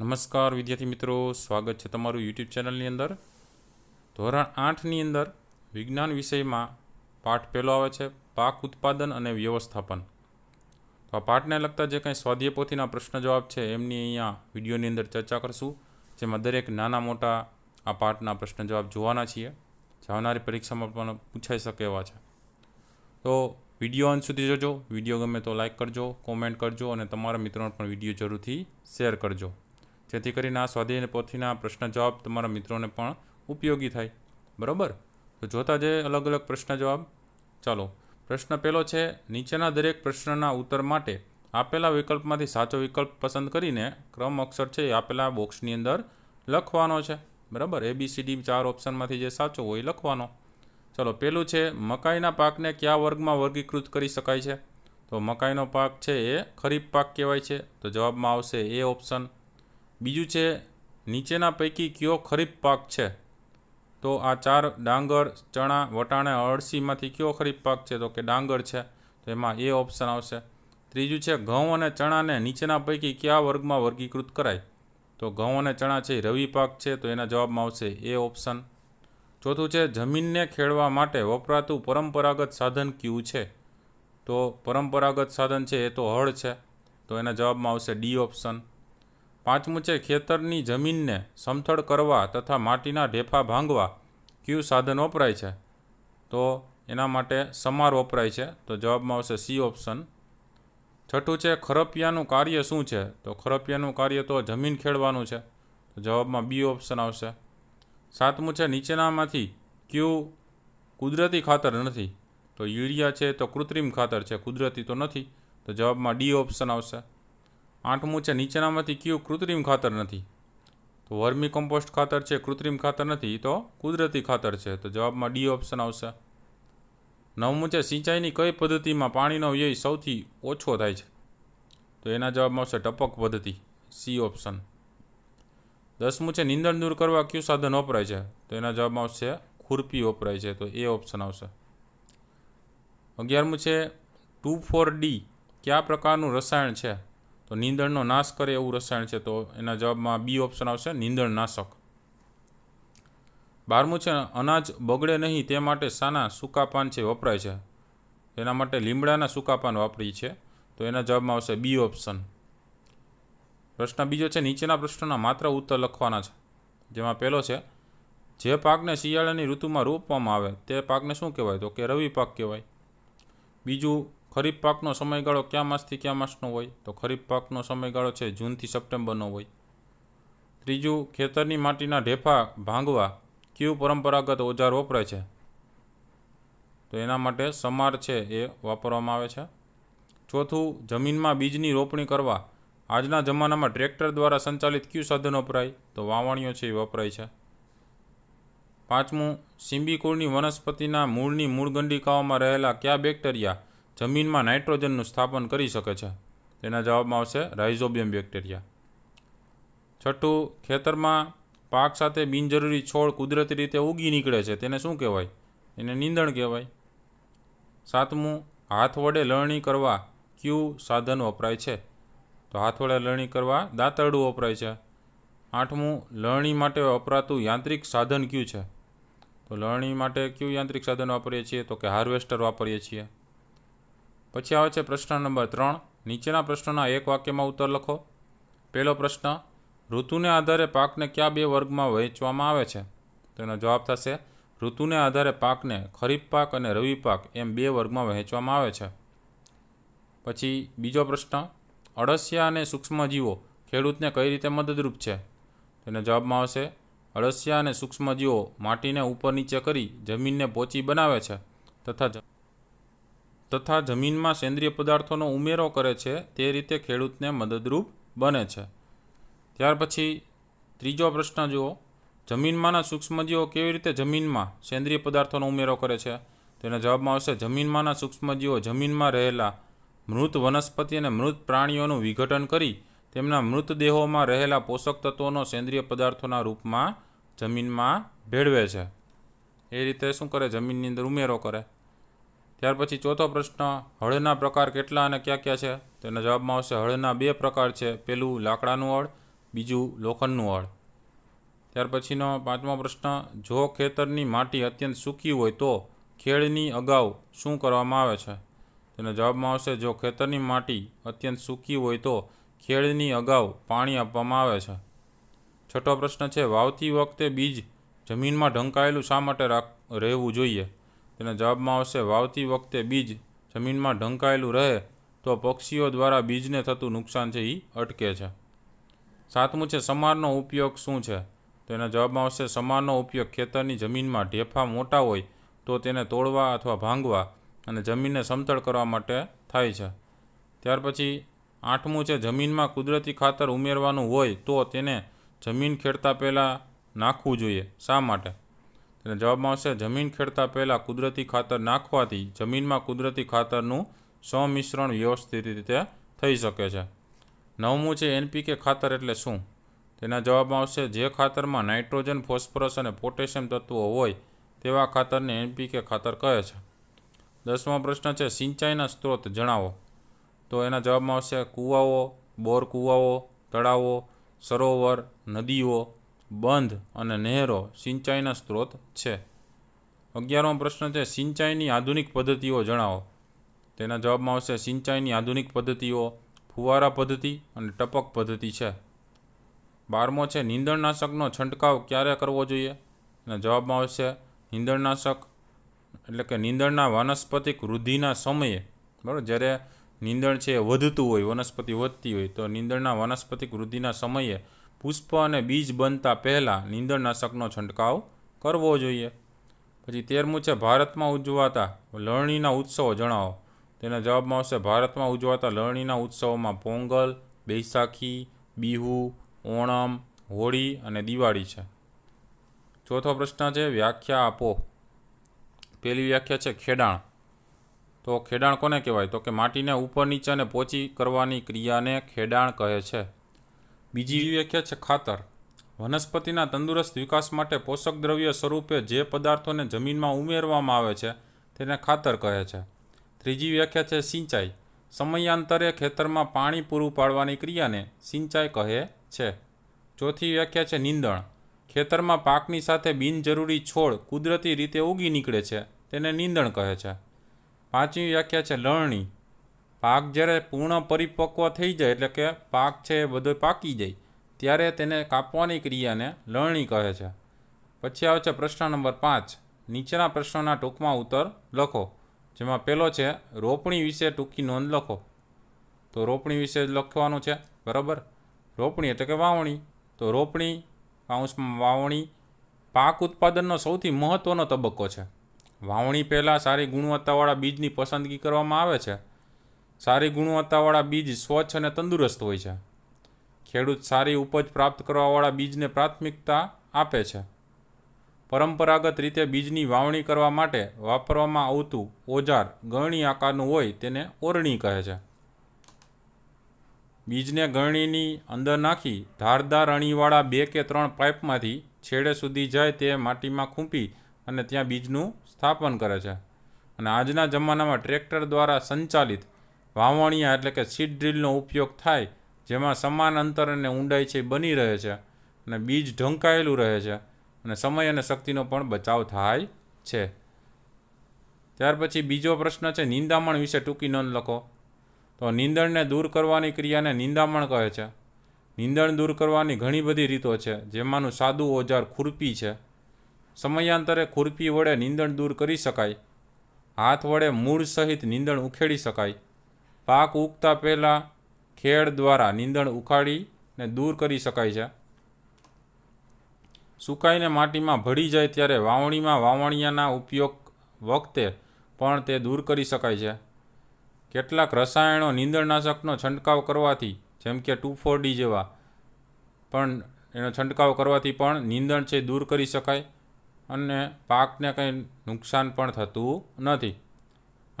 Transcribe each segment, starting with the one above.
નમસ્કાર વિદ્યાર્થી મિત્રો સ્વાગત છે તમારું યુટ્યુબ ચેનલની અંદર ધોરણ આઠની અંદર વિજ્ઞાન વિષયમાં પાઠ પહેલો આવે છે પાક ઉત્પાદન અને વ્યવસ્થાપન તો આ પાઠને લગતા જે કંઈ સ્વાધ્યાય પ્રશ્ન જવાબ છે એમની અહીંયા વિડીયોની અંદર ચર્ચા કરશું જેમાં દરેક નાના મોટા આ પાઠના પ્રશ્ન જવાબ જોવાના છીએ આવનારી પરીક્ષામાં પણ પૂછાઈ શકે એવા છે તો વિડીયો અંત સુધી જોજો વિડીયો ગમે તો લાઇક કરજો કોમેન્ટ કરજો અને તમારા મિત્રોને પણ વિડીયો જરૂરથી શેર કરજો જેથી કરીને આ સ્વાધ્યાય પોથીના પ્રશ્ન જવાબ તમારા મિત્રોને પણ ઉપયોગી થાય બરાબર તો જોતા જઈએ અલગ અલગ પ્રશ્ન જવાબ ચાલો પ્રશ્ન પહેલો છે નીચેના દરેક પ્રશ્નના ઉત્તર માટે આપેલા વિકલ્પમાંથી સાચો વિકલ્પ પસંદ કરીને ક્રમ અક્ષર છે એ આપેલા બોક્સની અંદર લખવાનો છે બરાબર એબીસીડી ચાર ઓપ્શનમાંથી જે સાચો હોય લખવાનો ચલો પહેલું છે મકાઈના પાકને કયા વર્ગમાં વર્ગીકૃત કરી શકાય છે તો મકાઈનો પાક છે એ ખરીફ પાક કહેવાય છે તો જવાબમાં આવશે એ ઓપ્શન બીજું છે નીચેના પૈકી કયો ખરીફ પાક છે તો આ ચાર ડાંગર ચણા વટાણે અળસીમાંથી કયો ખરીફ પાક છે તો કે ડાંગર છે તો એમાં એ ઓપ્શન આવશે ત્રીજું છે ઘઉં અને ચણાને નીચેના પૈકી કયા વર્ગમાં વર્ગીકૃત કરાય તો ઘઉં અને ચણા છે રવિ પાક છે તો એના જવાબમાં આવશે એ ઓપ્શન ચોથું છે જમીનને ખેડવા માટે વપરાતું પરંપરાગત સાધન કયું છે તો પરંપરાગત સાધન છે એ તો હળ છે તો એના જવાબમાં આવશે ડી ઓપ્શન પાંચમું છે ખેતરની જમીનને સમથળ કરવા તથા માટીના ઢેફા ભાંગવા કયું સાધન વપરાય છે તો એના માટે સમાર વપરાય છે તો જવાબમાં આવશે સી ઓપ્શન છઠ્ઠું છે ખરપિયાનું કાર્ય શું છે તો ખરપિયાનું કાર્ય તો જમીન ખેડવાનું છે તો જવાબમાં બી ઓપ્શન આવશે સાતમું છે નીચેનામાંથી ક્યુ કુદરતી ખાતર નથી તો યુરિયા છે તો કૃત્રિમ ખાતર છે કુદરતી તો નથી તો જવાબમાં ડી ઓપ્શન આવશે આઠ છે નીચેનામાંથી કયું કૃત્રિમ ખાતર નથી તો વર્મી કમ્પોસ્ટ ખાતર છે કૃત્રિમ ખાતર નથી તો કુદરતી ખાતર છે તો જવાબમાં ડી ઓપ્શન આવશે નવ છે સિંચાઈની કઈ પદ્ધતિમાં પાણીનો વ્યય સૌથી ઓછો થાય છે તો એના જવાબમાં આવશે ટપક પદ્ધતિ સી ઓપ્શન દસ છે નિંદણ દૂર કરવા કયું સાધન વપરાય છે તો એના જવાબમાં આવશે ખુરપી વપરાય છે તો એ ઓપ્શન આવશે અગિયારમું છે ટુ ફોર ડી કયા પ્રકારનું રસાયણ છે તો નીંદણનો નાશ કરે એવું રસાયણ છે તો એના જવાબમાં બી ઓપ્શન આવશે નીંદણ નાશક બારમું છે અનાજ બગડે નહીં તે માટે સાના સૂકા પાન છે વપરાય છે એના માટે લીમડાના સૂકા પાન વાપરી છે તો એના જવાબમાં આવશે બી ઓપ્શન પ્રશ્ન બીજો છે નીચેના પ્રશ્નના માત્ર ઉત્તર લખવાના છે જેમાં પહેલો છે જે પાકને શિયાળાની ઋતુમાં રોપવામાં આવે તે પાકને શું કહેવાય તો કે રવિ પાક કહેવાય બીજું ખરીફ પાકનો સમયગાળો ક્યાં માસથી કયા માસનો હોય તો ખરીફ પાકનો સમયગાળો છે જૂનથી સપ્ટેમ્બરનો હોય ત્રીજું ખેતરની માટીના ઢેફા ભાંગવા કયું પરંપરાગત ઓજાર વપરાય છે તો એના માટે સમાર છે એ વાપરવામાં આવે છે ચોથું જમીનમાં બીજની રોપણી કરવા આજના જમાનામાં ટ્રેક્ટર દ્વારા સંચાલિત કયું સાધન વપરાય તો વાવણીઓ છે એ વપરાય છે પાંચમું સિંબીકુળની વનસ્પતિના મૂળની મૂળગંડિકાઓમાં રહેલા કયા બેક્ટેરિયા જમીનમાં નાઇટ્રોજનનું સ્થાપન કરી શકે છે તેના જવાબમાં આવશે રાઇઝોબિયમ બેક્ટેરિયા છઠ્ઠું ખેતરમાં પાક સાથે બિનજરૂરી છોડ કુદરતી રીતે ઉગી નીકળે છે તેને શું કહેવાય એને નિંદણ કહેવાય સાતમું હાથ વડે લણણી કરવા ક્યુ સાધન વપરાય છે તો હાથ વડે લણણી કરવા દાંતરડું વપરાય છે આઠમું લણણી માટે વપરાતું યાંત્રિક સાધન ક્યુ છે તો લણણી માટે ક્યુ યાંત્રિક સાધન વાપરીએ છીએ તો કે હાર્વેસ્ટર વાપરીએ છીએ પછી આવે છે પ્રશ્ન નંબર ત્રણ નીચેના પ્રશ્નોના એક વાક્યમાં ઉત્તર લખો પહેલો પ્રશ્ન ઋતુને આધારે પાકને કયા બે વર્ગમાં વહેંચવામાં આવે છે તેનો જવાબ થશે ઋતુને આધારે પાકને ખરીફ પાક અને રવિ પાક એમ બે વર્ગમાં વહેંચવામાં આવે છે પછી બીજો પ્રશ્ન અળસિયા અને સૂક્ષ્મજીવો ખેડૂતને કઈ રીતે મદદરૂપ છે તેના જવાબમાં આવશે અળસિયા અને સૂક્ષ્મજીવો માટીને ઉપર નીચે કરી જમીનને પોચી બનાવે છે તથા તથા જમીનમાં સેન્દ્રિય પદાર્થોનો ઉમેરો કરે છે તે રીતે ખેડૂતને મદદરૂપ બને છે ત્યાર પછી ત્રીજો પ્રશ્ન જુઓ જમીનમાંના સૂક્ષ્મજીવો કેવી રીતે જમીનમાં સેન્દ્રિય પદાર્થોનો ઉમેરો કરે છે તેના જવાબમાં આવશે જમીનમાંના સૂક્ષ્મજીવો જમીનમાં રહેલા મૃત વનસ્પતિ અને મૃત પ્રાણીઓનું વિઘટન કરી તેમના મૃતદેહોમાં રહેલા પોષક તત્વોનો સેન્દ્રિય પદાર્થોના રૂપમાં જમીનમાં ભેળવે છે એ રીતે શું કરે જમીનની અંદર ઉમેરો કરે ત્યાર પછી ચોથો પ્રશ્ન હળના પ્રકાર કેટલા અને ક્યાં ક્યાં છે તેના જવાબમાં આવશે હળના બે પ્રકાર છે પહેલું લાકડાનું હળ બીજું લોખંડનું હળ ત્યાર પછીનો પાંચમો પ્રશ્ન જો ખેતરની માટી અત્યંત સૂકી હોય તો ખેડની અગાઉ શું કરવામાં આવે છે તેના જવાબમાં આવશે જો ખેતરની માટી અત્યંત સૂકી હોય તો ખેડની અગાઉ પાણી આપવામાં આવે છે છઠ્ઠો પ્રશ્ન છે વાવતી વખતે બીજ જમીનમાં ઢંકાયેલું શા માટે રાખ રહેવું જોઈએ તેના જવાબમાં આવશે વાવતી વખતે બીજ જમીનમાં ઢંકાયેલું રહે તો પક્ષીઓ દ્વારા બીજને થતું નુકસાન છે એ અટકે છે સાતમું છે સમારનો ઉપયોગ શું છે તો એના જવાબમાં આવશે સમારનો ઉપયોગ ખેતરની જમીનમાં ઢેફા મોટા હોય તો તેને તોડવા અથવા ભાંગવા અને જમીનને સમતળ કરવા માટે થાય છે ત્યાર પછી આઠમું છે જમીનમાં કુદરતી ખાતર ઉમેરવાનું હોય તો તેને જમીન ખેડતા પહેલાં નાખવું જોઈએ શા માટે તેના જવાબમાં આવશે જમીન ખેડતા પહેલાં કુદરતી ખાતર નાખવાથી જમીનમાં કુદરતી ખાતરનું સંમિશ્રણ વ્યવસ્થિત રીતે થઈ શકે છે નવમું છે એનપીકે ખાતર એટલે શું તેના જવાબમાં આવશે જે ખાતરમાં નાઇટ્રોજન ફોસ્ફરસ અને પોટેશિયમ તત્વો હોય તેવા ખાતરને એનપીકે ખાતર કહે છે દસમો પ્રશ્ન છે સિંચાઈના સ્ત્રોત જણાવો તો એના જવાબમાં આવશે કૂવાઓ બોર કૂવાઓ તળાવો સરોવર નદીઓ બંધ અને નહેરો સિંચાઈના સ્ત્રોત છે અગિયારમો પ્રશ્ન છે સિંચાઈની આધુનિક પદ્ધતિઓ જણાવો તેના જવાબમાં આવશે સિંચાઈની આધુનિક પદ્ધતિઓ ફુવારા પદ્ધતિ અને ટપક પદ્ધતિ છે બારમો છે નીંદણનાશકનો છંટકાવ ક્યારે કરવો જોઈએ એના જવાબમાં આવશે નીંદણનાશક એટલે કે નીંદણના વનસ્પતિક વૃદ્ધિના સમયે બરાબર જ્યારે નીંદણ છે એ વધતું હોય વનસ્પતિ વધતી હોય તો નીંદણના વનસ્પતિક વૃદ્ધિના સમયે પુષ્પ અને બીજ બનતા પહેલાં નીંદણનાશકનો છંટકાવ કરવો જોઈએ પછી તેરમું છે ભારતમાં ઉજવાતા લણણીના ઉત્સવો જણાવો તેના જવાબમાં આવશે ભારતમાં ઉજવાતા લણણીના ઉત્સવોમાં પોંગલ બૈસાખી બિહુ ઓણમ હોળી અને દિવાળી છે ચોથો પ્રશ્ન છે વ્યાખ્યા આપો પહેલી વ્યાખ્યા છે ખેડાણ તો ખેડાણ કોને કહેવાય તો કે માટીને ઉપર નીચે અને પોચી કરવાની ક્રિયાને ખેડાણ કહે છે બીજી વ્યાખ્યા છે ખાતર વનસ્પતિના તંદુરસ્ત વિકાસ માટે પોષક દ્રવ્ય સ્વરૂપે જે પદાર્થોને જમીનમાં ઉમેરવામાં આવે છે તેને ખાતર કહે છે ત્રીજી વ્યાખ્યા છે સિંચાઈ સમયાંતરે ખેતરમાં પાણી પૂરું પાડવાની ક્રિયાને સિંચાઈ કહે છે ચોથી વ્યાખ્યા છે નીંદણ ખેતરમાં પાકની સાથે બિનજરૂરી છોડ કુદરતી રીતે ઉગી નીકળે છે તેને નીંદણ કહે છે પાંચમી વ્યાખ્યા છે લણણી પાક જ્યારે પૂર્ણ પરિપક્વ થઈ જાય એટલે કે પાક છે એ બધો પાકી જાય ત્યારે તેને કાપવાની ક્રિયાને લણણી કહે છે પછી આવે છે પ્રશ્ન નંબર પાંચ નીચેના પ્રશ્નોના ટૂંકમાં ઉત્તર લખો જેમાં પહેલો છે રોપણી વિશે ટૂંકી નોંધ લખો તો રોપણી વિશે લખવાનું છે બરાબર રોપણી એટલે કે વાવણી તો રોપણી કાઉન્સમાં વાવણી પાક ઉત્પાદનનો સૌથી મહત્ત્વનો તબક્કો છે વાવણી પહેલાં સારી ગુણવત્તાવાળા બીજની પસંદગી કરવામાં આવે છે સારી ગુણવત્તાવાળા બીજ સ્વચ્છ અને તંદુરસ્ત હોય છે ખેડૂત સારી ઉપજ પ્રાપ્ત કરવાવાળા બીજને પ્રાથમિકતા આપે છે પરંપરાગત રીતે બીજની વાવણી કરવા માટે વાપરવામાં આવતું ઓજાર ગરણી આકારનું હોય તેને ઓરણી કહે છે બીજને ગરણીની અંદર નાખી ધારદાર અણીવાળા બે કે ત્રણ પાઇપમાંથી છેડે સુધી જાય તે માટીમાં ખૂંપી અને ત્યાં બીજનું સ્થાપન કરે છે અને આજના જમાનામાં ટ્રેક્ટર દ્વારા સંચાલિત વાવણિયા એટલે કે સીડ ડ્રીલનો ઉપયોગ થાય જેમાં સમાન અંતર અને ઊંડાઈ છે બની રહે છે અને બીજ ઢંકાયેલું રહે છે અને સમય અને શક્તિનો પણ બચાવ થાય છે ત્યાર પછી બીજો પ્રશ્ન છે નિંદામણ વિશે ટૂંકી નોંધ લખો તો નિંદણને દૂર કરવાની ક્રિયાને નિંદામણ કહે છે નીંદણ દૂર કરવાની ઘણી બધી રીતો છે જેમાંનું સાદું ઓજાર ખુરપી છે સમયાંતરે ખુરપી વડે નિંદણ દૂર કરી શકાય હાથ વડે મૂળ સહિત નિંદણ ઉખેડી શકાય પાક ઉગતા પહેલાં ખેડ દ્વારા નીંદણ ઉખાડીને દૂર કરી શકાય છે સુકાઈને માટીમાં ભળી જાય ત્યારે વાવણીમાં વાવણિયાના ઉપયોગ વખતે પણ તે દૂર કરી શકાય છે કેટલાક રસાયણો નીંદણનાશકનો છંટકાવ કરવાથી જેમ કે ટુ ફોર ડી જેવા પણ એનો છંટકાવ કરવાથી પણ નીંદણ છે દૂર કરી શકાય અને પાકને કંઈ નુકસાન પણ થતું નથી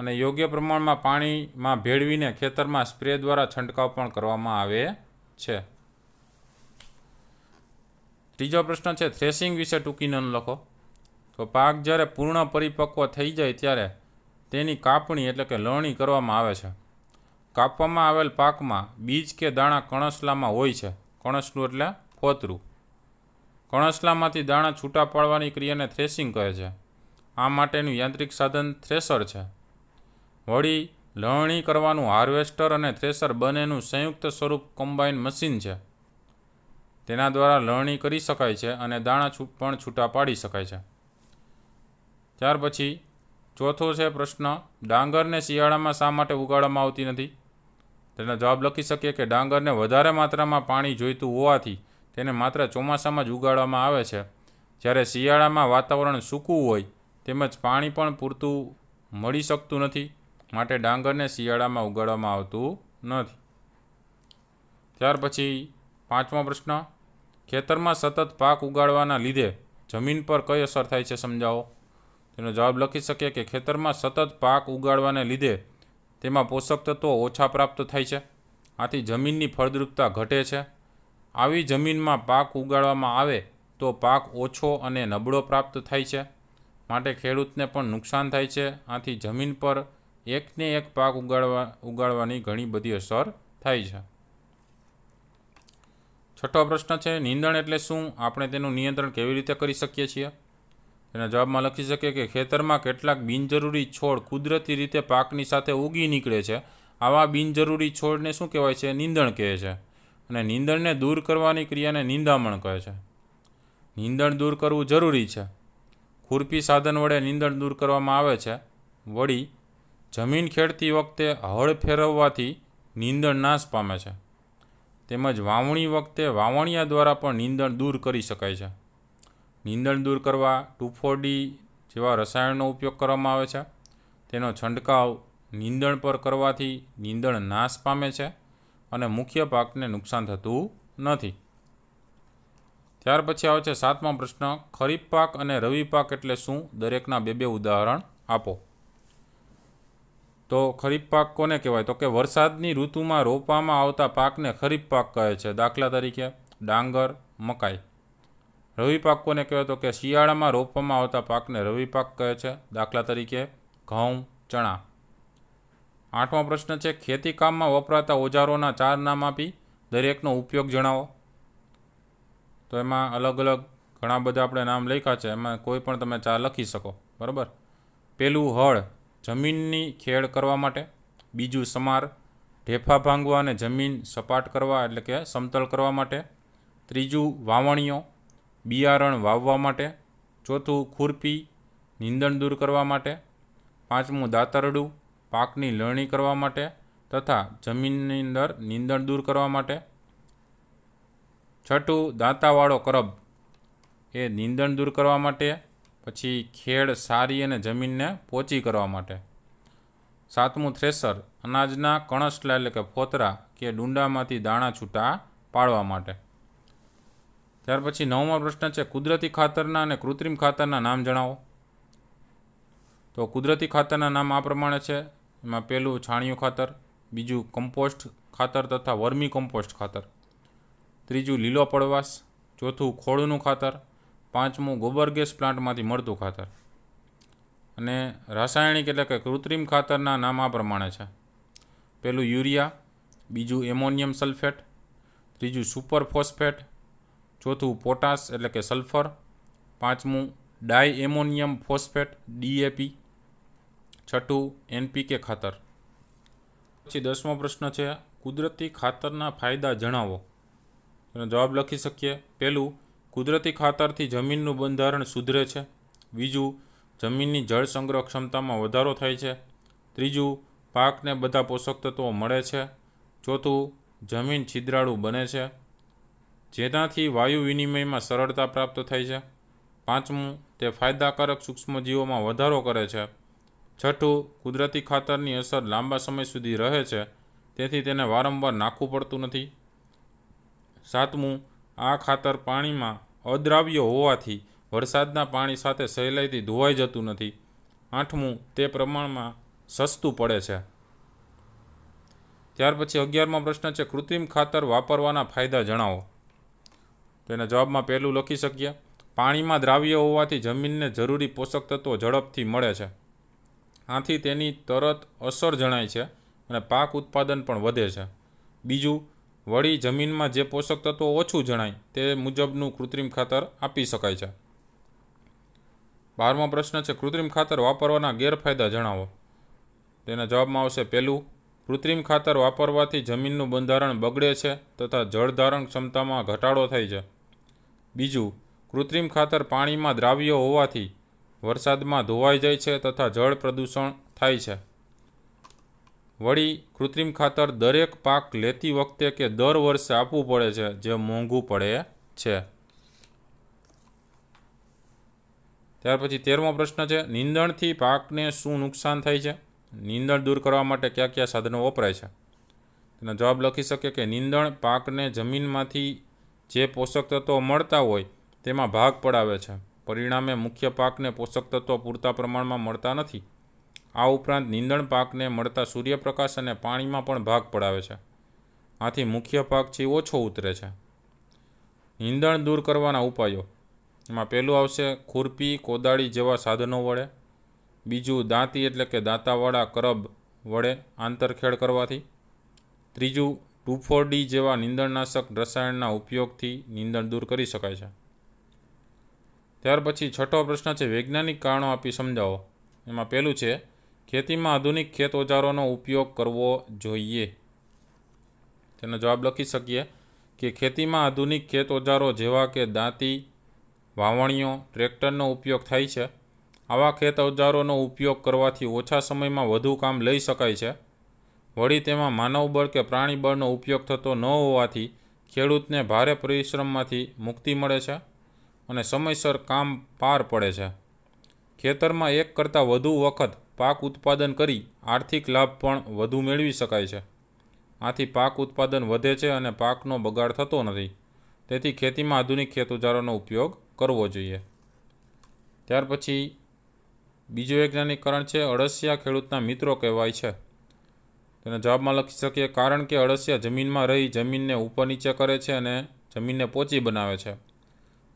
અને યોગ્ય પ્રમાણમાં પાણીમાં ભેળવીને ખેતરમાં સ્પ્રે દ્વારા છંટકાવ પણ કરવામાં આવે છે ત્રીજો પ્રશ્ન છે થ્રેસિંગ વિશે ટૂંકી નોંધ લખો તો પાક જ્યારે પૂર્ણ પરિપક્વ થઈ જાય ત્યારે તેની કાપણી એટલે કે લણણી કરવામાં આવે છે કાપવામાં આવેલ પાકમાં બીજ કે દાણા કણસલામાં હોય છે કણસલું એટલે ફોતરું કણસલામાંથી દાણા છૂટા પાડવાની ક્રિયાને થ્રેસિંગ કહે છે આ માટેનું યાંત્રિક સાધન થ્રેસર છે વળી લણણી કરવાનું હાર્વેસ્ટર અને થ્રેસર બંનેનું સંયુક્ત સ્વરૂપ કમ્બાઇન મશીન છે તેના દ્વારા લણણી કરી શકાય છે અને દાણા પણ છૂટા પાડી શકાય છે ત્યાર પછી ચોથો છે પ્રશ્ન ડાંગરને શિયાળામાં શા માટે ઉગાડવામાં આવતી નથી તેનો જવાબ લખી શકીએ કે ડાંગરને વધારે માત્રામાં પાણી જોઈતું હોવાથી તેને માત્ર ચોમાસામાં જ ઉગાડવામાં આવે છે જ્યારે શિયાળામાં વાતાવરણ સૂકું હોય તેમજ પાણી પણ પૂરતું મળી શકતું નથી માટે ડાંગરને શિયાળામાં ઉગાડવામાં આવતું નથી ત્યાર પછી પાંચમો પ્રશ્ન ખેતરમાં સતત પાક ઉગાડવાના લીધે જમીન પર કઈ અસર થાય છે સમજાવો તેનો જવાબ લખી શકીએ કે ખેતરમાં સતત પાક ઉગાડવાને લીધે તેમાં પોષક તત્વો ઓછા પ્રાપ્ત થાય છે આથી જમીનની ફળદ્રુપતા ઘટે છે આવી જમીનમાં પાક ઉગાડવામાં આવે તો પાક ઓછો અને નબળો પ્રાપ્ત થાય છે માટે ખેડૂતને પણ નુકસાન થાય છે આથી જમીન પર એકને એક પાક ઉગાડવા ઉગાડવાની ઘણી બધી અસર થાય છે છઠ્ઠો પ્રશ્ન છે નિંદણ એટલે શું આપણે તેનું નિયંત્રણ કેવી રીતે કરી શકીએ છીએ તેના જવાબમાં લખી શકીએ કે ખેતરમાં કેટલાક બિનજરૂરી છોડ કુદરતી રીતે પાકની સાથે ઉગી નીકળે છે આવા બિનજરૂરી છોડને શું કહેવાય છે નિંદણ કહે છે અને નિંદણને દૂર કરવાની ક્રિયાને નિંદામણ કહે છે નિંદણ દૂર કરવું જરૂરી છે ખુરપી સાધન વડે નિંદણ દૂર કરવામાં આવે છે વળી જમીન ખેડતી વખતે હળ ફેરવવાથી નીંદણ નાશ પામે છે તેમજ વાવણી વખતે વાવણિયા દ્વારા પણ નીંદણ દૂર કરી શકાય છે નીંદણ દૂર કરવા ટુફોડી જેવા રસાયણનો ઉપયોગ કરવામાં આવે છે તેનો છંટકાવ નીંદણ પર કરવાથી નીંદણ નાશ પામે છે અને મુખ્ય પાકને નુકસાન થતું નથી ત્યાર પછી આવે છે સાતમો પ્રશ્ન ખરીફ પાક અને રવિ પાક એટલે શું દરેકના બે બે ઉદાહરણ આપો તો ખરીફ પાક કોને કહેવાય તો કે વરસાદની ઋતુમાં રોપવામાં આવતા પાકને ખરીફ પાક કહે છે દાખલા તરીકે ડાંગર મકાઈ રવિ પાક કોને કહેવાય તો કે શિયાળામાં રોપવામાં આવતા પાકને રવિ પાક કહે છે દાખલા તરીકે ઘઉં ચણા આઠમો પ્રશ્ન છે ખેતીકામમાં વપરાતા ઓજારોના ચાર નામ આપી દરેકનો ઉપયોગ જણાવો તો એમાં અલગ અલગ ઘણા બધા આપણે નામ લખ્યા છે એમાં કોઈ પણ તમે ચાર લખી શકો બરાબર પહેલું હળ જમીનની ખેડ કરવા માટે બીજું સમાર ઢેફા ભાંગવા અને જમીન સપાટ કરવા એટલે કે સમતલ કરવા માટે ત્રીજું વાવણીઓ બિયારણ વાવવા માટે ચોથું ખુરપી નીંદણ દૂર કરવા માટે પાંચમું દાતરડું પાકની લણણી કરવા માટે તથા જમીનની અંદર નીંદણ દૂર કરવા માટે છઠ્ઠું દાંતાવાળો કરબ એ નીંદણ દૂર કરવા માટે પછી ખેડ સારી અને જમીનને પોચી કરવા માટે સાતમું થ્રેસર અનાજના કણસલા એટલે કે ફોતરા કે ડુંડામાંથી દાણા છૂટા પાડવા માટે ત્યાર પછી નવમો પ્રશ્ન છે કુદરતી ખાતરના અને કૃત્રિમ ખાતરના નામ જણાવો તો કુદરતી ખાતરના નામ આ પ્રમાણે છે એમાં પહેલું છાણિયું ખાતર બીજું કમ્પોસ્ટ ખાતર તથા વર્મી કમ્પોસ્ટ ખાતર ત્રીજું લીલો પડવાશ ચોથું ખોળનું ખાતર પાંચમું ગોબર ગેસ પ્લાન્ટમાંથી મળતું ખાતર અને રાસાયણિક એટલે કે કૃત્રિમ ખાતરના નામ આ પ્રમાણે છે પહેલું યુરિયા બીજું એમોનિયમ સલ્ફેટ ત્રીજું સુપર ફોસ્ફેટ ચોથું પોટાશ એટલે કે સલ્ફર પાંચમું ડાય એમોનિયમ ફોસ્ફેટ ડીએપી છઠ્ઠું એનપીકે ખાતર પછી દસમો પ્રશ્ન છે કુદરતી ખાતરના ફાયદા જણાવો એનો જવાબ લખી શકીએ પહેલું કુદરતી ખાતરથી જમીનનું બંધારણ સુધરે છે બીજું જમીનની જળ સંગ્રહ ક્ષમતામાં વધારો થાય છે ત્રીજું પાકને બધા પોષક તત્વો મળે છે ચોથું જમીન છિદ્રાળુ બને છે જેનાથી વાયુ વિનિમયમાં સરળતા પ્રાપ્ત થાય છે પાંચમું તે ફાયદાકારક સૂક્ષ્મજીવોમાં વધારો કરે છે છઠ્ઠું કુદરતી ખાતરની અસર લાંબા સમય સુધી રહે છે તેથી તેને વારંવાર નાખવું પડતું નથી સાતમું આ ખાતર પાણીમાં અદ્રાવ્ય હોવાથી વરસાદના પાણી સાથે સહેલાઈથી ધોવાઈ જતું નથી આઠમું તે પ્રમાણમાં સસ્તું પડે છે ત્યાર પછી અગિયારમો પ્રશ્ન છે કૃત્રિમ ખાતર વાપરવાના ફાયદા જણાવો તો એના જવાબમાં પહેલું લખી શકીએ પાણીમાં દ્રાવ્ય હોવાથી જમીનને જરૂરી પોષક તત્વો ઝડપથી મળે છે આથી તેની તરત અસર જણાય છે અને પાક ઉત્પાદન પણ વધે છે બીજું વળી જમીનમાં જે પોષક તત્વો ઓછું જણાય તે મુજબનું કૃત્રિમ ખાતર આપી શકાય છે બારમો પ્રશ્ન છે કૃત્રિમ ખાતર વાપરવાના ગેરફાયદા જણાવો તેના જવાબમાં આવશે પહેલું કૃત્રિમ ખાતર વાપરવાથી જમીનનું બંધારણ બગડે છે તથા જળધારણ ક્ષમતામાં ઘટાડો થાય છે બીજું કૃત્રિમ ખાતર પાણીમાં દ્રાવ્ય હોવાથી વરસાદમાં ધોવાઈ જાય છે તથા જળ પ્રદૂષણ થાય છે વળી કૃત્રિમ ખાતર દરેક પાક લેતી વખતે કે દર વર્ષે આપવું પડે છે જે મોંઘું પડે છે ત્યાર પછી તેરમો પ્રશ્ન છે નીંદણથી પાકને શું નુકસાન થાય છે નીંદણ દૂર કરવા માટે કયા કયા સાધનો વપરાય છે તેનો જવાબ લખી શકે કે નીંદણ પાકને જમીનમાંથી જે પોષક તત્વો મળતા હોય તેમાં ભાગ પડાવે છે પરિણામે મુખ્ય પાકને પોષક તત્વો પૂરતા પ્રમાણમાં મળતા નથી આ ઉપરાંત નીંદણ પાકને મળતા સૂર્યપ્રકાશ અને પાણીમાં પણ ભાગ પડાવે છે આથી મુખ્ય પાક છે ઓછો ઉતરે છે નીંદણ દૂર કરવાના ઉપાયો એમાં પહેલું આવશે ખુરપી કોદાળી જેવા સાધનો વડે બીજું દાંતી એટલે કે દાંતાવાળા કરબ વડે આંતરખેડ કરવાથી ત્રીજું ટુ ડી જેવા નીંદણનાશક રસાયણના ઉપયોગથી નીંદણ દૂર કરી શકાય છે ત્યાર પછી છઠ્ઠો પ્રશ્ન છે વૈજ્ઞાનિક કારણો આપી સમજાવો એમાં પહેલું છે ખેતીમાં આધુનિક ખેત ઓજારોનો ઉપયોગ કરવો જોઈએ તેનો જવાબ લખી શકીએ કે ખેતીમાં આધુનિક ખેત ઓજારો જેવા કે દાંતી વાવણીઓ ટ્રેક્ટરનો ઉપયોગ થાય છે આવા ખેત ઓજારોનો ઉપયોગ કરવાથી ઓછા સમયમાં વધુ કામ લઈ શકાય છે વળી તેમાં માનવબળ કે પ્રાણીબળનો ઉપયોગ થતો ન હોવાથી ખેડૂતને ભારે પરિશ્રમમાંથી મુક્તિ મળે છે અને સમયસર કામ પાર પડે છે ખેતરમાં એક કરતાં વધુ વખત પાક ઉત્પાદન કરી આર્થિક લાભ પણ વધુ મેળવી શકાય છે આથી પાક ઉત્પાદન વધે છે અને પાકનો બગાડ થતો નથી તેથી ખેતીમાં આધુનિક ખેતુજારોનો ઉપયોગ કરવો જોઈએ ત્યાર પછી બીજું વૈજ્ઞાનિકરણ છે અળસિયા ખેડૂતના મિત્રો કહેવાય છે તેના જવાબમાં લખી શકીએ કારણ કે અળસિયા જમીનમાં રહી જમીનને ઉપર નીચે કરે છે અને જમીનને પોચી બનાવે છે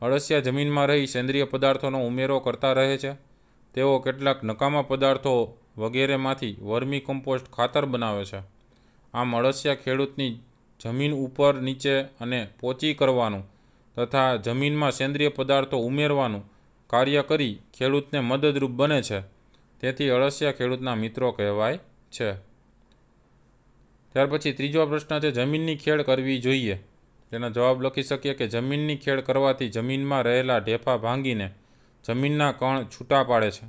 અળસિયા જમીનમાં રહી સેન્દ્રિય પદાર્થોનો ઉમેરો કરતા રહે છે તેઓ કેટલાક નકામા પદાર્થો વગેરેમાંથી વર્મી કમ્પોસ્ટ ખાતર બનાવે છે આમ અળસિયા ખેડૂતની જમીન ઉપર નીચે અને પોચી કરવાનું તથા જમીનમાં સેન્દ્રિય પદાર્થો ઉમેરવાનું કાર્ય કરી ખેડૂતને મદદરૂપ બને છે તેથી અળસિયા ખેડૂતના મિત્રો કહેવાય છે ત્યાર પછી ત્રીજો પ્રશ્ન છે જમીનની ખેડ કરવી જોઈએ તેનો જવાબ લખી શકીએ કે જમીનની ખેડ કરવાથી જમીનમાં રહેલા ઢેફા ભાંગીને જમીનના કણ છૂટા પાડે છે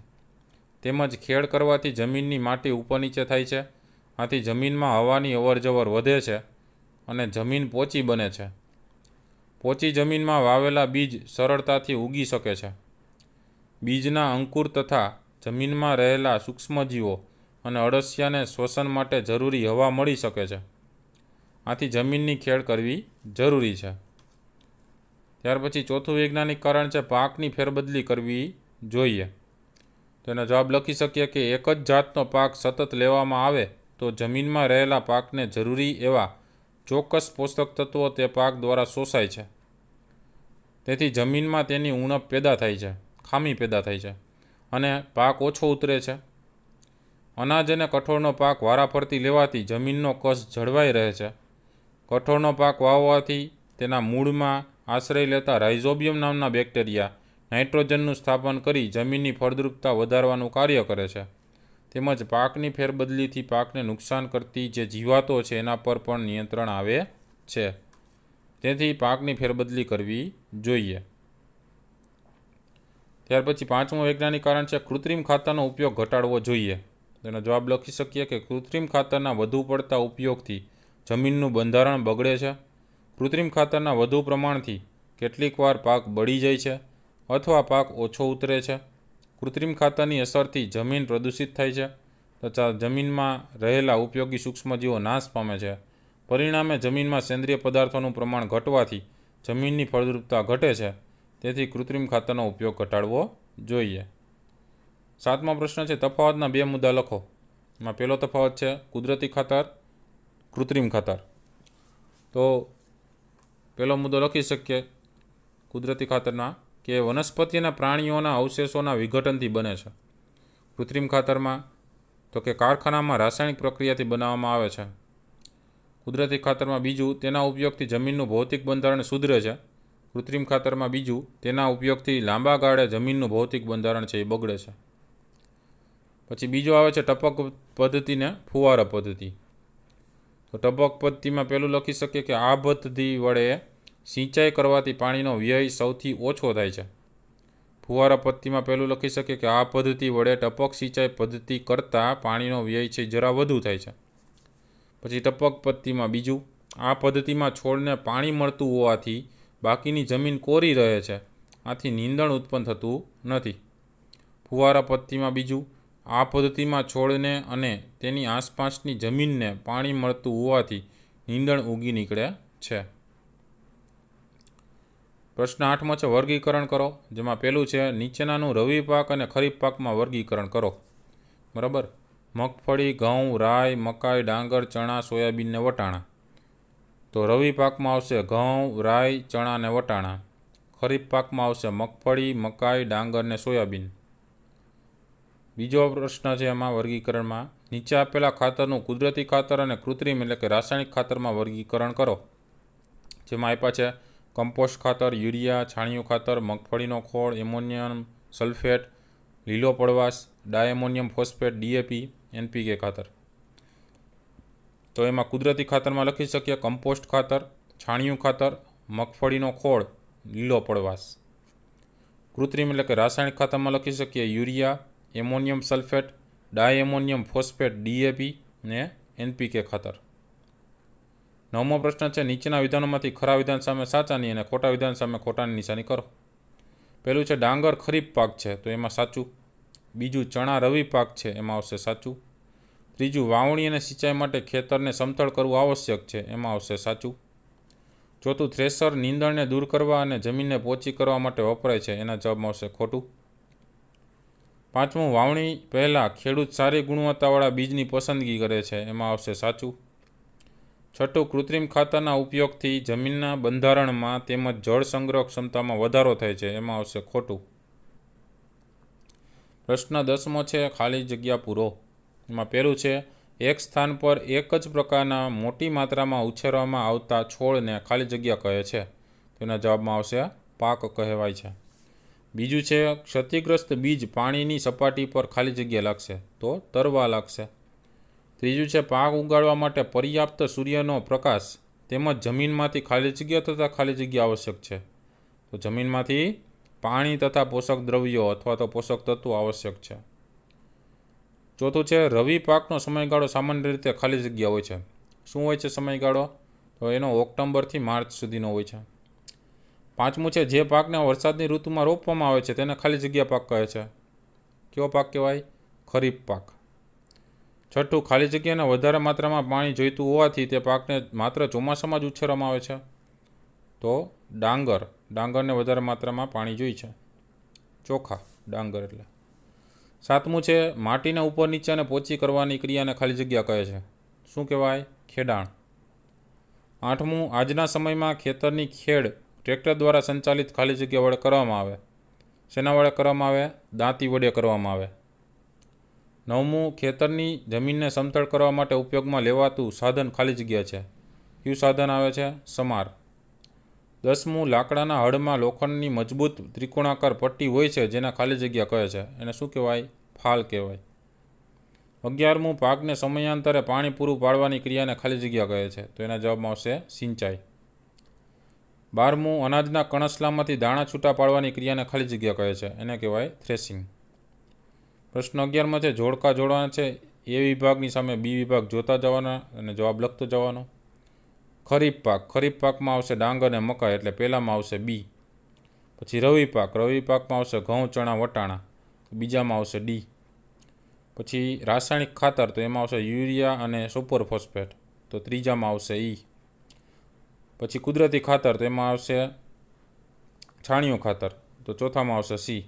તેમજ ખેડ કરવાથી જમીનની માટી ઉપર નીચે થાય છે આથી જમીનમાં હવાની અવરજવર વધે છે અને જમીન પોચી બને છે પોચી જમીનમાં વાવેલા બીજ સરળતાથી ઉગી શકે છે બીજના અંકુર તથા જમીનમાં રહેલા સૂક્ષ્મજીવો અને અળસિયાને શ્વસન માટે જરૂરી હવા મળી શકે છે આથી જમીનની ખેડ કરવી જરૂરી છે ત્યાર પછી ચોથું વૈજ્ઞાનિક કારણ છે પાકની ફેરબદલી કરવી જોઈએ તો એનો જવાબ લખી શકીએ કે એક જ જાતનો પાક સતત લેવામાં આવે તો જમીનમાં રહેલા પાકને જરૂરી એવા ચોક્કસ પોષક તત્વો તે પાક દ્વારા શોષાય છે તેથી જમીનમાં તેની ઉણપ પેદા થાય છે ખામી પેદા થાય છે અને પાક ઓછો ઉતરે છે અનાજ અને કઠોળનો પાક વારાફરતી લેવાથી જમીનનો કસ જળવાઈ રહે છે કઠોળનો પાક વાવવાથી તેના મૂળમાં આશ્રય લેતા રાઇઝોબિયમ નામના બેક્ટેરિયા નાઇટ્રોજનનું સ્થાપન કરી જમીનની ફળદ્રુપતા વધારવાનું કાર્ય કરે છે તેમજ પાકની ફેરબદલીથી પાકને નુકસાન કરતી જે જીવાતો છે એના પર પણ નિયંત્રણ આવે છે તેથી પાકની ફેરબદલી કરવી જોઈએ ત્યાર પછી પાંચમું વૈજ્ઞાનિક કારણ છે કૃત્રિમ ખાતરનો ઉપયોગ ઘટાડવો જોઈએ તેનો જવાબ લખી શકીએ કે કૃત્રિમ ખાતરના વધુ પડતા ઉપયોગથી જમીનનું બંધારણ બગડે છે કૃત્રિમ ખાતરના વધુ પ્રમાણથી કેટલીકવાર પાક બળી જાય છે અથવા પાક ઓછો ઉતરે છે કૃત્રિમ ખાતરની અસરથી જમીન પ્રદૂષિત થાય છે તથા જમીનમાં રહેલા ઉપયોગી સૂક્ષ્મજીવો નાશ પામે છે પરિણામે જમીનમાં સેન્દ્રિય પદાર્થોનું પ્રમાણ ઘટવાથી જમીનની ફળદ્રુપતા ઘટે છે તેથી કૃત્રિમ ખાતરનો ઉપયોગ ઘટાડવો જોઈએ સાતમો પ્રશ્ન છે તફાવતના બે મુદ્દા લખો માં પહેલો તફાવત છે કુદરતી ખાતર કૃત્રિમ ખાતર તો પહેલો મુદ્દો લખી શકીએ કુદરતી ખાતરના કે વનસ્પતિના પ્રાણીઓના અવશેષોના વિઘટનથી બને છે કૃત્રિમ ખાતરમાં તો કે કારખાનામાં રાસાયણિક પ્રક્રિયાથી બનાવવામાં આવે છે કુદરતી ખાતરમાં બીજું તેના ઉપયોગથી જમીનનું ભૌતિક બંધારણ સુધરે છે કૃત્રિમ ખાતરમાં બીજું તેના ઉપયોગથી લાંબા ગાળે જમીનનું ભૌતિક બંધારણ છે એ બગડે છે પછી બીજો આવે છે ટપક પદ્ધતિને ફુવારા પદ્ધતિ તો ટપક પદ્ધતિમાં પહેલું લખી શકીએ કે આ પદ્ધતિ વડે સિંચાઈ કરવાથી પાણીનો વ્યય સૌથી ઓછો થાય છે ફુવારા પદ્ધતિમાં પહેલું લખી શકીએ કે આ પદ્ધતિ વડે ટપક સિંચાઈ પદ્ધતિ કરતાં પાણીનો વ્યય છે જરા વધુ થાય છે પછી ટપક પદ્ધતિમાં બીજું આ પદ્ધતિમાં છોડને પાણી મળતું હોવાથી બાકીની જમીન કોરી રહે છે આથી નીંદણ ઉત્પન્ન થતું નથી ફુવારા પદ્ધતિમાં બીજું આ પદ્ધતિમાં છોડને અને તેની આસપાસની જમીનને પાણી મળતું હોવાથી નીંદણ ઉગી નીકળે છે પ્રશ્ન આઠમાં છે વર્ગીકરણ કરો જેમાં પહેલું છે નીચેનાનું રવિ પાક અને ખરીફ પાકમાં વર્ગીકરણ કરો બરાબર મગફળી ઘઉં રાય મકાઈ ડાંગર ચણા સોયાબીનને વટાણા તો રવિ પાકમાં આવશે ઘઉં રાય ચણા અને વટાણા ખરીફ પાકમાં આવશે મગફળી મકાઈ ડાંગર ને સોયાબીન બીજો પ્રશ્ન છે એમાં વર્ગીકરણમાં નીચે આપેલા ખાતરનું કુદરતી ખાતર અને કૃત્રિમ એટલે કે રાસાયણિક ખાતરમાં વર્ગીકરણ કરો જેમાં આપ્યા છે કમ્પોસ્ટ ખાતર યુરિયા છાણિયું ખાતર મગફળીનો ખોળ એમોનિયમ સલ્ફેટ લીલો પડવાશ ડાયમોનિયમ ફોસ્ફેટ ડીએપી એનપીકે ખાતર તો એમાં કુદરતી ખાતરમાં લખી શકીએ કમ્પોસ્ટ ખાતર છાણિયું ખાતર મગફળીનો ખોળ લીલો પડવાશ કૃત્રિમ એટલે કે રાસાયણિક ખાતરમાં લખી શકીએ urea ammonium sulphate diammonium phosphate DAP ને એનપીકે ખાતર નવમો પ્રશ્ન છે નીચેના વિધાનોમાંથી ખરા વિધાન સામે સાચાની અને ખોટા વિધાન સામે ખોટાની નિશાની કરો પહેલું છે ડાંગર ખરીફ પાક છે તો એમાં સાચું બીજું ચણા રવિ પાક છે એમાં આવશે સાચું ત્રીજું વાવણી અને સિંચાઈ માટે ખેતરને સમથળ કરવું આવશ્યક છે એમાં આવશે સાચું ચોથું થ્રેસર નીંદણને દૂર કરવા અને જમીનને પોચી કરવા માટે વપરાય છે એના જવાબમાં આવશે ખોટું પાંચમું વાવણી પહેલાં ખેડૂત સારી ગુણવત્તાવાળા બીજની પસંદગી કરે છે એમાં આવશે સાચું છઠ્ઠું કૃત્રિમ ખાતરના ઉપયોગથી જમીનના બંધારણમાં તેમજ જળ સંગ્રહ ક્ષમતામાં વધારો થાય છે એમાં આવશે ખોટું પ્રશ્ન દસમો છે ખાલી જગ્યા પૂરો એમાં પહેલું છે એક સ્થાન પર એક જ પ્રકારના મોટી માત્રામાં ઉછેરવામાં આવતા છોડને ખાલી જગ્યા કહે છે તેના જવાબમાં આવશે પાક કહેવાય છે બીજું છે ક્ષતિગ્રસ્ત બીજ પાણીની સપાટી પર ખાલી જગ્યા લાગશે તો તરવા લાગશે ત્રીજું છે પાક ઉગાડવા માટે પર્યાપ્ત સૂર્યનો પ્રકાશ તેમજ જમીનમાંથી ખાલી જગ્યા તથા ખાલી જગ્યા આવશ્યક છે તો જમીનમાંથી પાણી તથા પોષક દ્રવ્યો અથવા તો પોષક તત્વો આવશ્યક છે ચોથું છે રવિ પાકનો સમયગાળો સામાન્ય રીતે ખાલી જગ્યા હોય છે શું હોય છે સમયગાળો તો એનો ઓક્ટોમ્બરથી માર્ચ સુધીનો હોય છે પાંચમું છે જે પાકને વરસાદની ઋતુમાં રોપવામાં આવે છે તેને ખાલી જગ્યા પાક કહે છે કયો પાક કહેવાય ખરીફ પાક છઠ્ઠું ખાલી જગ્યાને વધારે માત્રામાં પાણી જોઈતું હોવાથી તે પાકને માત્ર ચોમાસામાં જ ઉછેરવામાં આવે છે તો ડાંગર ડાંગરને વધારે માત્રામાં પાણી જોઈ છે ચોખા ડાંગર એટલે સાતમું છે માટીને ઉપર નીચે અને પોચી કરવાની ક્રિયાને ખાલી જગ્યા કહે છે શું કહેવાય ખેડાણ આઠમું આજના સમયમાં ખેતરની ખેડ ટ્રેક્ટર દ્વારા સંચાલિત ખાલી જગ્યા વડે કરવામાં આવે શેના વડે કરવામાં આવે દાંતી વડે કરવામાં આવે નવમું ખેતરની જમીનને સમતળ કરવા માટે ઉપયોગમાં લેવાતું સાધન ખાલી જગ્યા છે કયું સાધન આવે છે સમાર દસમું લાકડાના હળમાં લોખંડની મજબૂત ત્રિકોણાકાર પટ્ટી હોય છે જેને ખાલી જગ્યા કહે છે એને શું કહેવાય ફાલ કહેવાય અગિયારમું પાકને સમયાંતરે પાણી પૂરું પાડવાની ક્રિયાને ખાલી જગ્યા કહે છે તો એના જવાબમાં આવશે સિંચાઈ બારમું અનાજના કણસલામાંથી દાણા છૂટા પાડવાની ક્રિયાને ખાલી જગ્યા કહે છે એને કહેવાય થ્રેસિંગ પ્રશ્ન અગિયારમાં છે જોડકા જોડવાના છે એ વિભાગની સામે બી વિભાગ જોતા જવાના અને જવાબ લખતો જવાનો ખરીફ પાક ખરીફ પાકમાં આવશે ડાંગ અને મકાઈ એટલે પહેલામાં આવશે બી પછી રવિ પાક રવિ પાકમાં આવશે ઘઉં ચણા વટાણા બીજામાં આવશે ડી પછી રાસાયણિક ખાતર તો એમાં આવશે યુરિયા અને સુપર ફોસ્ફેટ તો ત્રીજામાં આવશે ઈ પછી કુદરતી ખાતર તો એમાં આવશે છાણિયું ખાતર તો ચોથામાં આવશે સી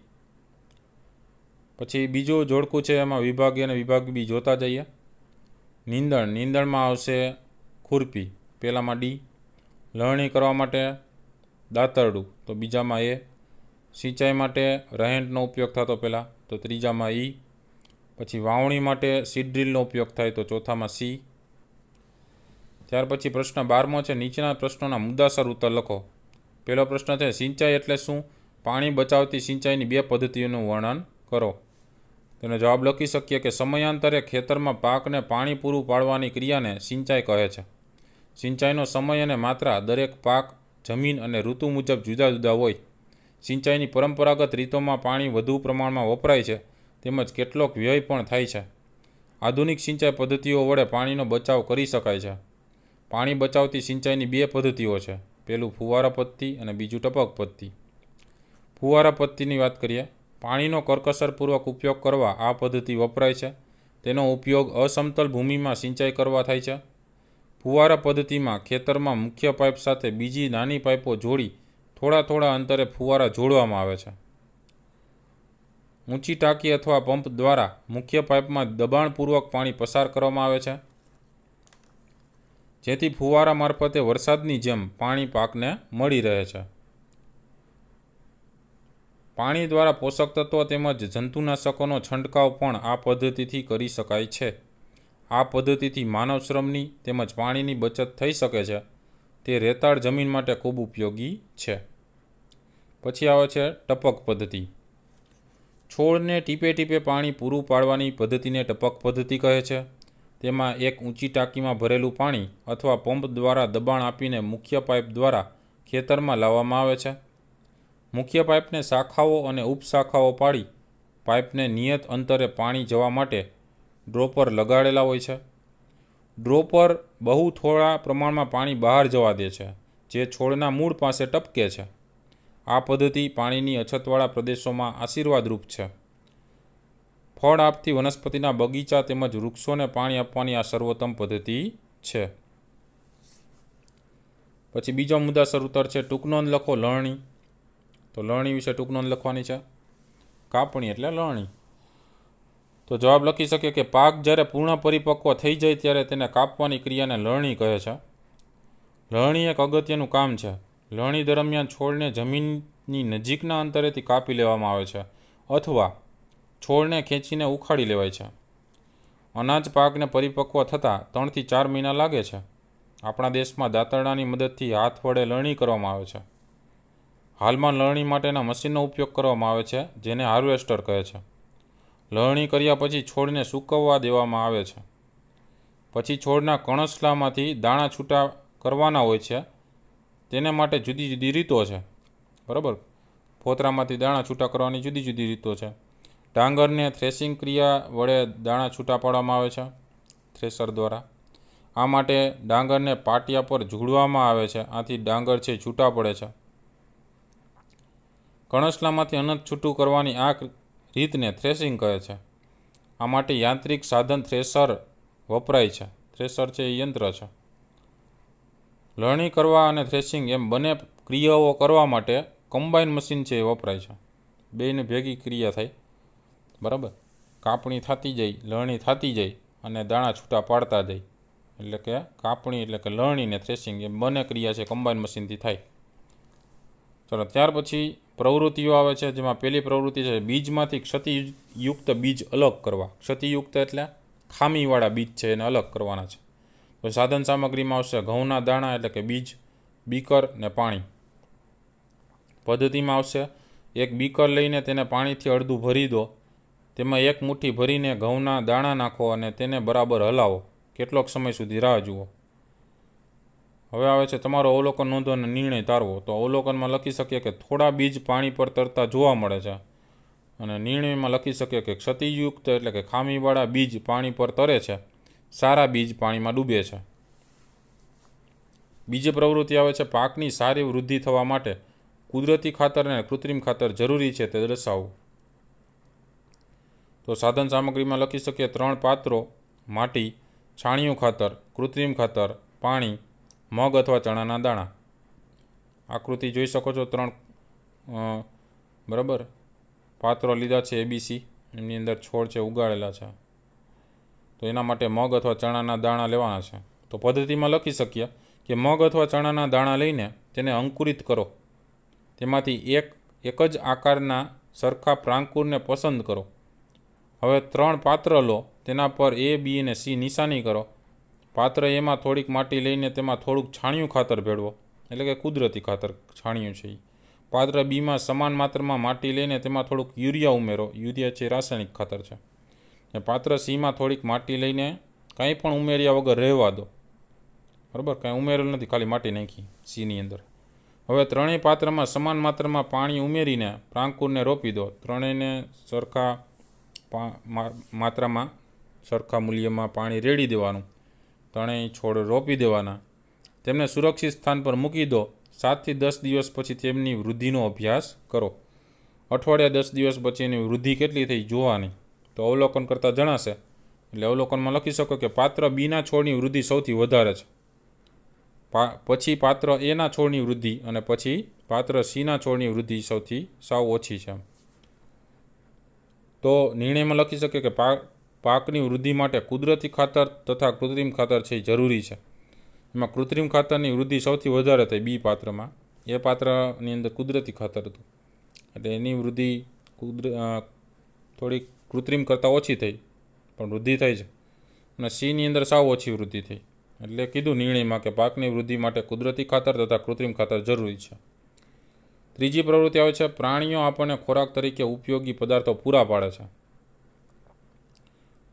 પછી બીજું જોડકું છે એમાં વિભાગીય અને વિભાગ બી જોતા જઈએ નીંદણ નીંદણમાં આવશે ખુરપી પહેલાંમાં ડી લણણી કરવા માટે દાંતરડું તો બીજામાં એ સિંચાઈ માટે રહેંટનો ઉપયોગ થતો પહેલાં તો ત્રીજામાં ઈ પછી વાવણી માટે સીડ ડ્રીલનો ઉપયોગ થાય તો ચોથામાં સી ત્યાર પછી પ્રશ્ન બારમો છે નીચેના પ્રશ્નોના મુદ્દાસર ઉત્તર લખો પહેલો પ્રશ્ન છે સિંચાઈ એટલે શું પાણી બચાવતી સિંચાઈની બે પદ્ધતિઓનું વર્ણન કરો તેનો જવાબ લખી શકીએ કે સમયાંતરે ખેતરમાં પાકને પાણી પૂરું પાડવાની ક્રિયાને સિંચાઈ કહે છે સિંચાઈનો સમય અને માત્રા દરેક પાક જમીન અને ઋતુ મુજબ જુદા જુદા હોય સિંચાઈની પરંપરાગત રીતોમાં પાણી વધુ પ્રમાણમાં વપરાય છે તેમજ કેટલોક વ્યય પણ થાય છે આધુનિક સિંચાઈ પદ્ધતિઓ વડે પાણીનો બચાવ કરી શકાય છે પાણી બચાવતી સિંચાઈની બે પદ્ધતિઓ છે પહેલું ફુવારા પદ્ધતિ અને બીજું ટપક પદ્ધતિ ફુવારા પદ્ધતિની વાત કરીએ પાણીનો કરકસરપૂર્વક ઉપયોગ કરવા આ પદ્ધતિ વપરાય છે તેનો ઉપયોગ અસમતલ ભૂમિમાં સિંચાઈ કરવા થાય છે ફુવારા પદ્ધતિમાં ખેતરમાં મુખ્ય પાઇપ સાથે બીજી નાની પાઇપો જોડી થોડા થોડા અંતરે ફુવારા જોડવામાં આવે છે ઊંચી ટાંકી અથવા પંપ દ્વારા મુખ્ય પાઇપમાં દબાણપૂર્વક પાણી પસાર કરવામાં આવે છે જેથી ફુવારા મારફતે વરસાદની જેમ પાણી પાકને મળી રહે છે પાણી દ્વારા પોષક તત્વો તેમજ જંતુનાશકોનો છંટકાવ પણ આ પદ્ધતિથી કરી શકાય છે આ પદ્ધતિથી માનવ શ્રમની તેમજ પાણીની બચત થઈ શકે છે તે રેતાળ જમીન માટે ખૂબ ઉપયોગી છે પછી આવે છે ટપક પદ્ધતિ છોડને ટીપે ટીપે પાણી પૂરું પાડવાની પદ્ધતિને ટપક પદ્ધતિ કહે છે તેમાં એક ઊંચી ટાંકીમાં ભરેલું પાણી અથવા પંપ દ્વારા દબાણ આપીને મુખ્ય પાઇપ દ્વારા ખેતરમાં લાવવામાં આવે છે મુખ્ય પાઇપને શાખાઓ અને ઉપશાખાઓ પાડી પાઇપને નિયત અંતરે પાણી જવા માટે ડ્રોપર લગાડેલા હોય છે ડ્રોપર બહુ થોડા પ્રમાણમાં પાણી બહાર જવા દે છે જે છોડના મૂળ પાસે ટપકે છે આ પદ્ધતિ પાણીની અછતવાળા પ્રદેશોમાં આશીર્વાદરૂપ છે ફળ આપતી વનસ્પતિના બગીચા તેમજ વૃક્ષોને પાણી આપવાની આ સર્વોત્તમ પદ્ધતિ છે પછી બીજો મુદ્દા સરૂતર છે ટૂંક લખો લણણી તો લણણી વિશે ટૂંક લખવાની છે કાપણી એટલે લણણી તો જવાબ લખી શકીએ કે પાક જ્યારે પૂર્ણ પરિપક્વ થઈ જાય ત્યારે તેને કાપવાની ક્રિયાને લણણી કહે છે લણણી એક અગત્યનું કામ છે લણણી દરમિયાન છોડને જમીનની નજીકના અંતરેથી કાપી લેવામાં આવે છે અથવા છોડને ખેંચીને ઉખાડી લેવાય છે અનાજ પાકને પરિપક્વ થતાં ત્રણથી ચાર મહિના લાગે છે આપણા દેશમાં દાંતરડાની મદદથી હાથ વડે લણણી કરવામાં આવે છે હાલમાં લણણી માટેના મશીનનો ઉપયોગ કરવામાં આવે છે જેને હાર્વેસ્ટર કહે છે લણણી કર્યા પછી છોડને સૂકવવા દેવામાં આવે છે પછી છોડના કણસલામાંથી દાણા છૂટા કરવાના હોય છે તેને માટે જુદી જુદી રીતો છે બરાબર ફોતરામાંથી દાણા છૂટા કરવાની જુદી જુદી રીતો છે ડાંગરને થ્રેસિંગ ક્રિયા વડે દાણા છૂટા પાડવામાં આવે છે થ્રેસર દ્વારા આ માટે ડાંગરને પાટિયા પર ઝૂડવામાં આવે છે આથી ડાંગર છે છૂટા પડે છે કણસલામાંથી અનાજ છૂટું કરવાની આ રીતને થ્રેસિંગ કહે છે આ માટે યાંત્રિક સાધન થ્રેસર વપરાય છે થ્રેસર છે એ યંત્ર છે લણણી કરવા અને થ્રેસિંગ એમ બંને ક્રિયાઓ કરવા માટે કમ્બાઈન મશીન છે એ વપરાય છે બેયને ભેગી ક્રિયા થાય બરાબર કાપણી થતી જાય લણણી થતી જાય અને દાણા છૂટા પાડતા જાય એટલે કે કાપણી એટલે કે લણણી ને થ્રેસિંગ એ બંને ક્રિયા છે કમ્બાઈન મશીનથી થાય ચલો ત્યાર પછી પ્રવૃત્તિઓ આવે છે જેમાં પહેલી પ્રવૃત્તિ છે બીજમાંથી ક્ષતિયુક્ત બીજ અલગ કરવા ક્ષતિયુક્ત એટલે ખામીવાળા બીજ છે એને અલગ કરવાના છે તો સાધન સામગ્રીમાં આવશે ઘઉંના દાણા એટલે કે બીજ બીકર ને પાણી પદ્ધતિમાં આવશે એક બીકર લઈને તેને પાણીથી અડધું ભરી દો તેમાં એક મુઠ્ઠી ભરીને ઘઉંના દાણા નાખો અને તેને બરાબર હલાવો કેટલોક સમય સુધી રાહ જુઓ હવે આવે છે તમારો અવલોકન નોંધો અને નિર્ણય તારવો તો અવલોકનમાં લખી શકીએ કે થોડા બીજ પાણી પર તરતા જોવા મળે છે અને નિર્ણયમાં લખી શકીએ કે ક્ષતિયુક્ત એટલે કે ખામીવાળા બીજ પાણી પર તરે છે સારા બીજ પાણીમાં ડૂબે છે બીજી પ્રવૃત્તિ આવે છે પાકની સારી વૃદ્ધિ થવા માટે કુદરતી ખાતર અને કૃત્રિમ ખાતર જરૂરી છે તે દર્શાવવું તો સાધન સામગ્રીમાં લખી શકીએ ત્રણ પાત્રો માટી છાણિયું ખાતર કૃત્રિમ ખાતર પાણી મગ અથવા ચણાના દાણા આકૃતિ જોઈ શકો છો ત્રણ બરાબર પાત્રો લીધા છે એબીસી એમની અંદર છોડ છે ઉગાડેલા છે તો એના માટે મગ અથવા ચણાના દાણા લેવાના છે તો પદ્ધતિમાં લખી શકીએ કે મગ અથવા ચણાના દાણા લઈને તેને અંકુરિત કરો તેમાંથી એક એક જ આકારના સરખા પ્રાંકુરને પસંદ કરો હવે ત્રણ પાત્ર લો તેના પર એ બી અને સી નિશાની કરો પાત્ર એમાં થોડીક માટી લઈને તેમાં થોડુંક છાણિયું ખાતર ભેળવો એટલે કે કુદરતી ખાતર છાણિયું છે પાત્ર બીમાં સમાન માત્રામાં માટી લઈને તેમાં થોડુંક યુરિયા ઉમેરો યુરિયા છે રાસાયણિક ખાતર છે ને પાત્ર સીમાં થોડીક માટી લઈને કંઈ પણ ઉમેર્યા વગર રહેવા દો બરાબર કાંઈ ઉમેરેલું નથી ખાલી માટી નાખી સીની અંદર હવે ત્રણેય પાત્રમાં સમાન માત્રામાં પાણી ઉમેરીને પ્રાંકુરને રોપી દો ત્રણેયને સરખા માત્રામાં સરખા મૂલ્યમાં પાણી રેડી દેવાનું ત્રણેય છોડ રોપી દેવાના તેમને સુરક્ષિત સ્થાન પર મૂકી દો સાતથી દસ દિવસ પછી તેમની વૃદ્ધિનો અભ્યાસ કરો અઠવાડિયા દસ દિવસ પછી એની વૃદ્ધિ કેટલી થઈ જોવાની તો અવલોકન કરતાં જણાશે એટલે અવલોકનમાં લખી શકો કે પાત્ર બીના છોડની વૃદ્ધિ સૌથી વધારે છે પછી પાત્ર એના છોડની વૃદ્ધિ અને પછી પાત્ર સીના છોડની વૃદ્ધિ સૌથી સાવ ઓછી છે એમ તો નિર્ણયમાં લખી શકે કે પાક પાકની વૃદ્ધિ માટે કુદરતી ખાતર તથા કૃત્રિમ ખાતર છે એ જરૂરી છે એમાં કૃત્રિમ ખાતરની વૃદ્ધિ સૌથી વધારે થઈ બી પાત્રમાં એ પાત્રની અંદર કુદરતી ખાતર હતું એટલે એની વૃદ્ધિ કુદર થોડીક કૃત્રિમ કરતાં ઓછી થઈ પણ વૃદ્ધિ થઈ છે અને સીની અંદર સાવ ઓછી વૃદ્ધિ થઈ એટલે કીધું નિર્ણયમાં કે પાકની વૃદ્ધિ માટે કુદરતી ખાતર તથા કૃત્રિમ ખાતર જરૂરી છે ત્રીજી પ્રવૃત્તિ આવે છે પ્રાણીઓ આપણને ખોરાક તરીકે ઉપયોગી પદાર્થો પૂરા પાડે છે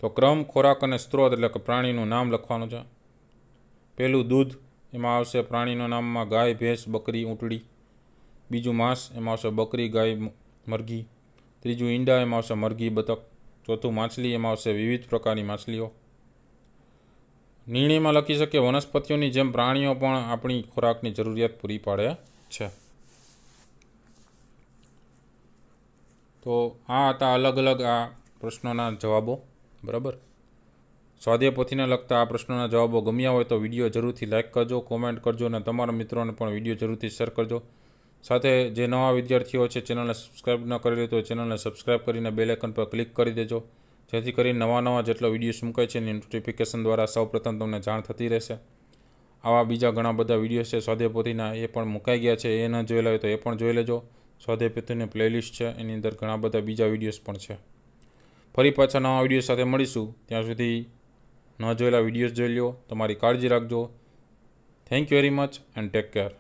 તો ક્રમ ખોરાક અને સ્ત્રોત એટલે કે પ્રાણીનું નામ લખવાનું છે પહેલું દૂધ એમાં આવશે પ્રાણીના નામમાં ગાય ભેંસ બકરી ઊંટડી બીજું માંસ એમાં આવશે બકરી ગાય મરઘી ત્રીજું ઈંડા એમાં આવશે મરઘી બતક ચોથું માછલી એમાં આવશે વિવિધ પ્રકારની માછલીઓ નિર્ણયમાં લખી શકીએ વનસ્પતિઓની જેમ પ્રાણીઓ પણ આપણી ખોરાકની જરૂરિયાત પૂરી પાડે છે તો આ હતા અલગ અલગ આ પ્રશ્નોના જવાબો બરાબર સ્વાધ્યાય લગતા આ પ્રશ્નોના જવાબો ગમ્યા હોય તો વિડીયો જરૂરથી લાઇક કરજો કોમેન્ટ કરજો અને તમારા મિત્રોને પણ વિડીયો જરૂરથી શેર કરજો સાથે જે નવા વિદ્યાર્થીઓ છે ચેનલને સબસ્ક્રાઇબ ન કરેલી તો ચેનલને સબસ્ક્રાઈબ કરીને બેલ આઇકન પર ક્લિક કરી દેજો જેથી કરી નવા નવા જેટલા વિડીયો મૂકાય છે એની નોટિફિકેશન દ્વારા સૌપ્રથમ તમને જાણ થતી રહેશે આવા બીજા ઘણા બધા વિડીયો છે સ્વાધ્યાય એ પણ મુકાઈ ગયા છે એ ન જોયેલા હોય તો એ પણ જોઈ લેજો સ્વાધ્યાય પ્લેલિસ્ટ છે એની અંદર ઘણા બધા બીજા વિડીયોઝ પણ છે ફરી પાછા નવા વિડીયો સાથે મળીશું ત્યાં સુધી ન જોયેલા વિડીયોઝ જોઈ લો તમારી કાળજી રાખજો thank you very much and take care